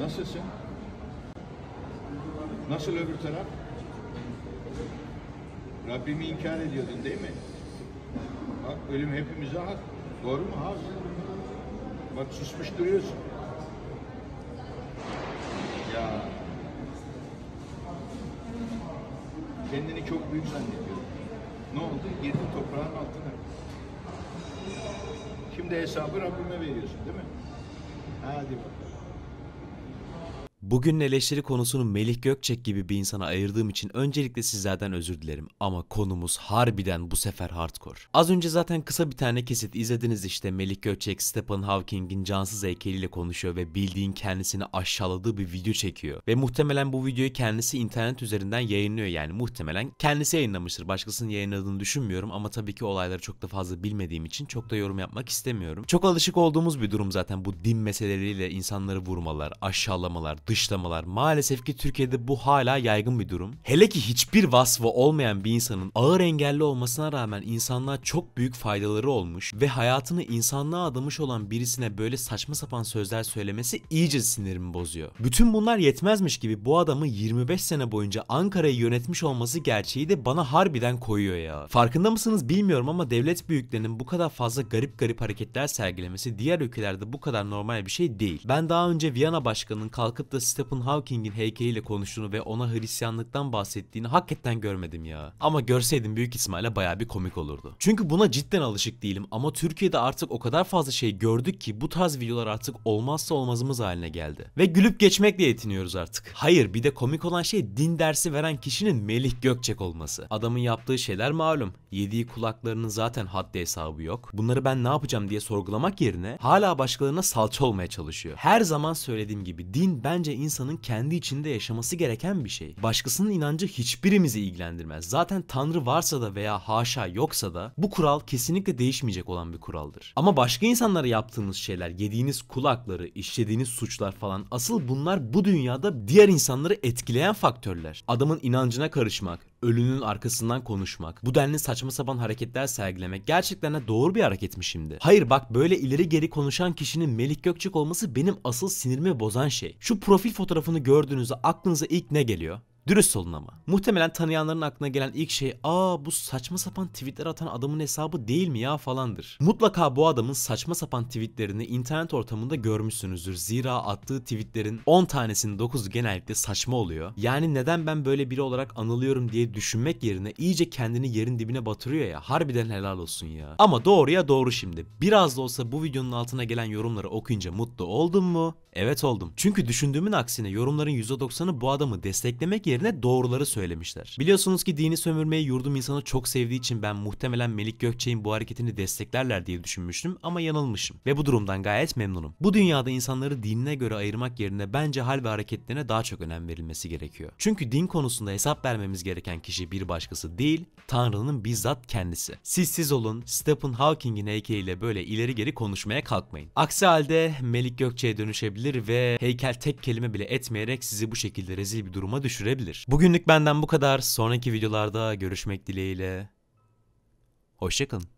Nasılsın? Nasıl öbür taraf? Rabbimi inkar ediyordun değil mi? Bak ölüm hepimize hak. Doğru mu hak? Bak susmuş duruyorsun. Ya. Kendini çok büyük zannediyor. Ne oldu? Girdi toprağın altına. Şimdi hesabı Rabbime veriyorsun değil mi? Hadi bakalım. Bugünün eleştiri konusunu Melih Gökçek gibi bir insana ayırdığım için öncelikle sizlerden özür dilerim ama konumuz harbiden bu sefer hardcore. Az önce zaten kısa bir tane kesit izlediniz işte Melih Gökçek Stephen Hawking'in cansız heykeliyle konuşuyor ve bildiğin kendisini aşağıladığı bir video çekiyor. Ve muhtemelen bu videoyu kendisi internet üzerinden yayınlıyor yani muhtemelen kendisi yayınlamıştır. Başkasının yayınladığını düşünmüyorum ama tabii ki olayları çok da fazla bilmediğim için çok da yorum yapmak istemiyorum. Çok alışık olduğumuz bir durum zaten bu din meseleleriyle insanları vurmalar, aşağılamalar, dış dışlamalar. Maalesef ki Türkiye'de bu hala yaygın bir durum. Hele ki hiçbir vasfı olmayan bir insanın ağır engelli olmasına rağmen insanlığa çok büyük faydaları olmuş ve hayatını insanlığa adamış olan birisine böyle saçma sapan sözler söylemesi iyice sinirimi bozuyor. Bütün bunlar yetmezmiş gibi bu adamı 25 sene boyunca Ankara'yı yönetmiş olması gerçeği de bana harbiden koyuyor ya. Farkında mısınız bilmiyorum ama devlet büyüklerinin bu kadar fazla garip garip hareketler sergilemesi diğer ülkelerde bu kadar normal bir şey değil. Ben daha önce Viyana Başkanı'nın kalkıp da Stephen Hawking'in heykeliyle konuştuğunu ve ona Hristiyanlıktan bahsettiğini hakikaten görmedim ya. Ama görseydim büyük ihtimalle baya bir komik olurdu. Çünkü buna cidden alışık değilim ama Türkiye'de artık o kadar fazla şey gördük ki bu tarz videolar artık olmazsa olmazımız haline geldi. Ve gülüp geçmekle yetiniyoruz artık. Hayır bir de komik olan şey din dersi veren kişinin Melih Gökçek olması. Adamın yaptığı şeyler malum. Yediği kulaklarının zaten haddi hesabı yok. Bunları ben ne yapacağım diye sorgulamak yerine hala başkalarına salça olmaya çalışıyor. Her zaman söylediğim gibi din bence bence insanın kendi içinde yaşaması gereken bir şey. Başkasının inancı hiçbirimizi ilgilendirmez. Zaten Tanrı varsa da veya haşa yoksa da bu kural kesinlikle değişmeyecek olan bir kuraldır. Ama başka insanlara yaptığınız şeyler, yediğiniz kulakları, işlediğiniz suçlar falan asıl bunlar bu dünyada diğer insanları etkileyen faktörler. Adamın inancına karışmak, ölünün arkasından konuşmak, bu denli saçma sapan hareketler sergilemek gerçekten de doğru bir hareketmişimdi. Hayır bak böyle ileri geri konuşan kişinin Melik Gökçek olması benim asıl sinirimi bozan şey. Şu profil fotoğrafını gördüğünüzde aklınıza ilk ne geliyor? Dürüst olun ama. Muhtemelen tanıyanların aklına gelen ilk şey aa bu saçma sapan tweetler atan adamın hesabı değil mi ya falandır. Mutlaka bu adamın saçma sapan tweetlerini internet ortamında görmüşsünüzdür. Zira attığı tweetlerin 10 tanesinin 9'u genellikle saçma oluyor. Yani neden ben böyle biri olarak anılıyorum diye düşünmek yerine iyice kendini yerin dibine batırıyor ya. Harbiden helal olsun ya. Ama doğruya doğru şimdi. Biraz da olsa bu videonun altına gelen yorumları okuyunca mutlu oldun mu? Evet oldum. Çünkü düşündüğümün aksine yorumların %90'ı bu adamı desteklemek yerine yerine doğruları söylemişler. Biliyorsunuz ki dini sömürmeyi yurdum insanı çok sevdiği için ben muhtemelen Melik Gökçe'nin bu hareketini desteklerler diye düşünmüştüm ama yanılmışım ve bu durumdan gayet memnunum. Bu dünyada insanları dinine göre ayırmak yerine bence hal ve hareketlerine daha çok önem verilmesi gerekiyor. Çünkü din konusunda hesap vermemiz gereken kişi bir başkası değil, Tanrı'nın bizzat kendisi. Siz siz olun, Stephen Hawking'in heykeliyle böyle ileri geri konuşmaya kalkmayın. Aksi halde Melik Gökçe'ye dönüşebilir ve heykel tek kelime bile etmeyerek sizi bu şekilde rezil bir duruma düşürebilir olabilir. Bugünlük benden bu kadar. Sonraki videolarda görüşmek dileğiyle. Hoşçakalın.